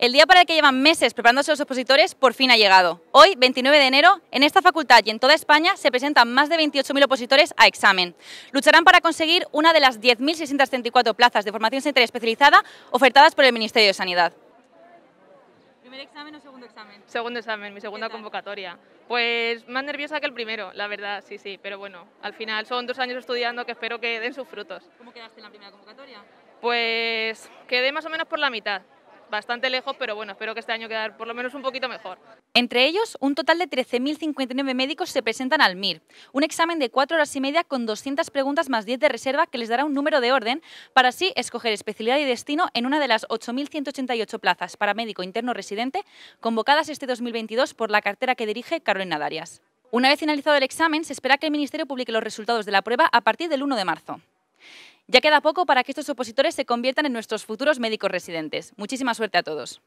El día para el que llevan meses preparándose los opositores por fin ha llegado. Hoy, 29 de enero, en esta facultad y en toda España se presentan más de 28.000 opositores a examen. Lucharán para conseguir una de las 10.634 plazas de formación sanitaria especializada ofertadas por el Ministerio de Sanidad. ¿Primer examen o segundo examen? Segundo examen, mi segunda convocatoria. Pues más nerviosa que el primero, la verdad, sí, sí, pero bueno, al final son dos años estudiando que espero que den sus frutos. ¿Cómo quedaste en la primera convocatoria? Pues quedé más o menos por la mitad, bastante lejos, pero bueno, espero que este año quede por lo menos un poquito mejor. Entre ellos, un total de 13.059 médicos se presentan al MIR, un examen de cuatro horas y media con 200 preguntas más 10 de reserva que les dará un número de orden para así escoger especialidad y destino en una de las 8.188 plazas para médico interno residente convocadas este 2022 por la cartera que dirige Carolina Darias. Una vez finalizado el examen, se espera que el Ministerio publique los resultados de la prueba a partir del 1 de marzo. Ya queda poco para que estos opositores se conviertan en nuestros futuros médicos residentes. Muchísima suerte a todos.